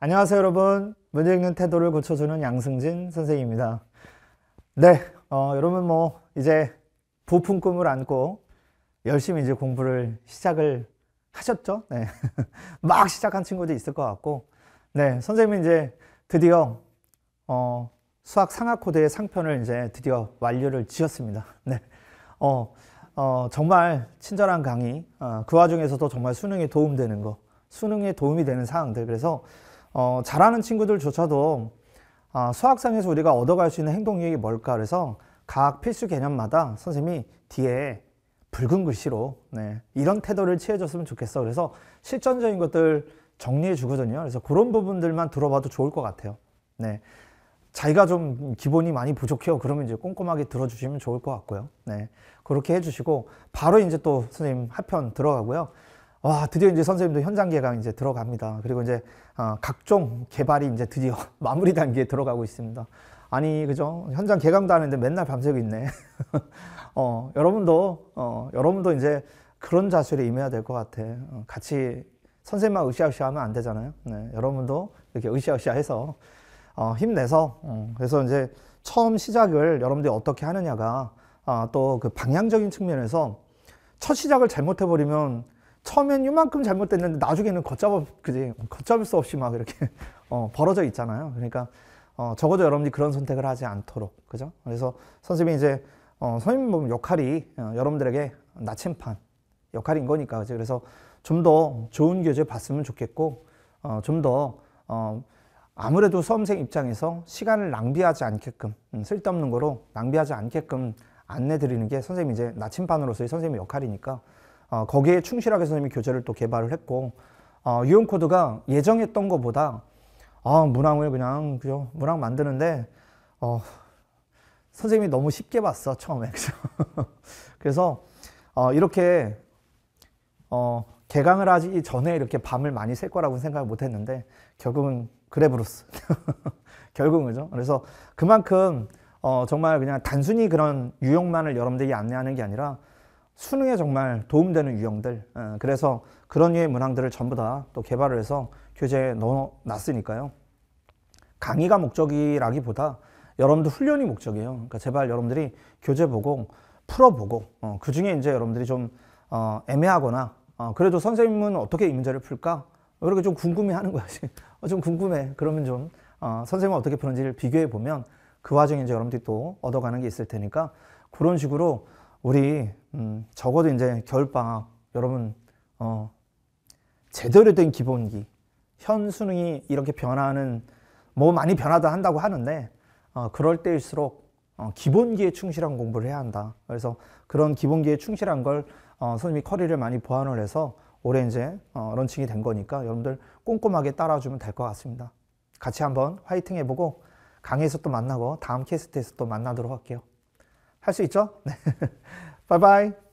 안녕하세요 여러분 문제 읽는 태도를 고쳐주는 양승진 선생입니다 네 어, 여러분 뭐 이제 부품 꿈을 안고 열심히 이제 공부를 시작을 하셨죠 네. 막 시작한 친구도 있을 것 같고 네 선생님이 제 드디어 어, 수학 상학 코드의 상편을 이제 드디어 완료를 지었습니다 네. 어, 어, 정말 친절한 강의 어, 그 와중에서도 정말 수능에 도움되는 거 수능에 도움이 되는 사항들 그래서 어, 잘하는 친구들조차도 아, 수학상에서 우리가 얻어갈 수 있는 행동력이 뭘까 그래서 각 필수 개념마다 선생님이 뒤에 붉은 글씨로 네, 이런 태도를 취해줬으면 좋겠어 그래서 실전적인 것들 정리해 주거든요 그래서 그런 부분들만 들어봐도 좋을 것 같아요 네. 자기가 좀 기본이 많이 부족해요 그러면 이제 꼼꼼하게 들어주시면 좋을 것 같고요 네. 그렇게 해주시고 바로 이제 또 선생님 하편 들어가고요 와, 드디어 이제 선생님도 현장 개강 이제 들어갑니다. 그리고 이제 어, 각종 개발이 이제 드디어 마무리 단계에 들어가고 있습니다. 아니, 그죠? 현장 개강도 하는데 맨날 밤새고 있네. 어, 여러분도, 어, 여러분도 이제 그런 자세로 임해야 될 것 같아. 어, 같이 선생님만 으쌰으쌰 하면 안 되잖아요. 네, 여러분도 이렇게 으쌰으쌰 해서 어, 힘내서, 어, 그래서 이제 처음 시작을 여러분들이 어떻게 하느냐가 어, 아, 또 그 방향적인 측면에서 첫 시작을 잘못해버리면 처음엔 이만큼 잘못됐는데 나중에는 걷잡을 그지 걷잡을 수 없이 막 이렇게 어, 벌어져 있잖아요. 그러니까 어, 적어도 여러분이 그런 선택을 하지 않도록 그죠? 그래서 선생님이 이제 어, 선생님 역할이 어, 여러분들에게 나침판 역할인 거니까 그죠? 그래서 좀 더 좋은 교재 봤으면 좋겠고 어, 좀더 어, 아무래도 수험생 입장에서 시간을 낭비하지 않게끔 음, 쓸데없는 거로 낭비하지 않게끔 안내 드리는 게 선생님 이제 나침반으로서의 선생님의 역할이니까 어, 거기에 충실하게 선생님이 교재를 또 개발을 했고 어, 유형 코드가 예정했던 것보다 아, 문항을 그냥 그죠 문항 만드는데 어, 선생님이 너무 쉽게 봤어 처음에 그죠 그래서 어, 이렇게 어, 개강을 하기 전에 이렇게 밤을 많이 셀 거라고 생각을 못했는데 결국은 그래브로스 결국은 그죠 그래서 그만큼 어, 정말 그냥 단순히 그런 유형만을 여러분들이 안내하는 게 아니라 수능에 정말 도움되는 유형들 어, 그래서 그런 유의 문항들을 전부 다 또 개발을 해서 교재에 넣어놨으니까요 강의가 목적이라기보다 여러분들 훈련이 목적이에요 그러니까 제발 여러분들이 교재 보고 풀어보고 어, 그중에 이제 여러분들이 좀 어, 애매하거나 어, 그래도 선생님은 어떻게 이 문제를 풀까 뭐 이렇게 좀 궁금해하는 거야 지좀 어, 궁금해 그러면 좀 어, 선생님은 어떻게 푸는지를 비교해 보면 그 와중에 이제 여러분들이 또 얻어가는 게 있을 테니까 그런 식으로 우리 음, 적어도 이제 겨울방학 여러분 어, 제대로 된 기본기 현 수능이 이렇게 변하는 뭐 많이 변화도 한다고 하는데 어, 그럴 때일수록 어, 기본기에 충실한 공부를 해야 한다. 그래서 그런 기본기에 충실한 걸 어, 선생님이 커리를 많이 보완을 해서 올해 이제 어, 런칭이 된 거니까 여러분들 꼼꼼하게 따라주면 될 것 같습니다. 같이 한번 화이팅 해보고 강의에서 또 만나고 다음 캐스트에서 또 만나도록 할게요. 할수 있죠? 바이바이. 네.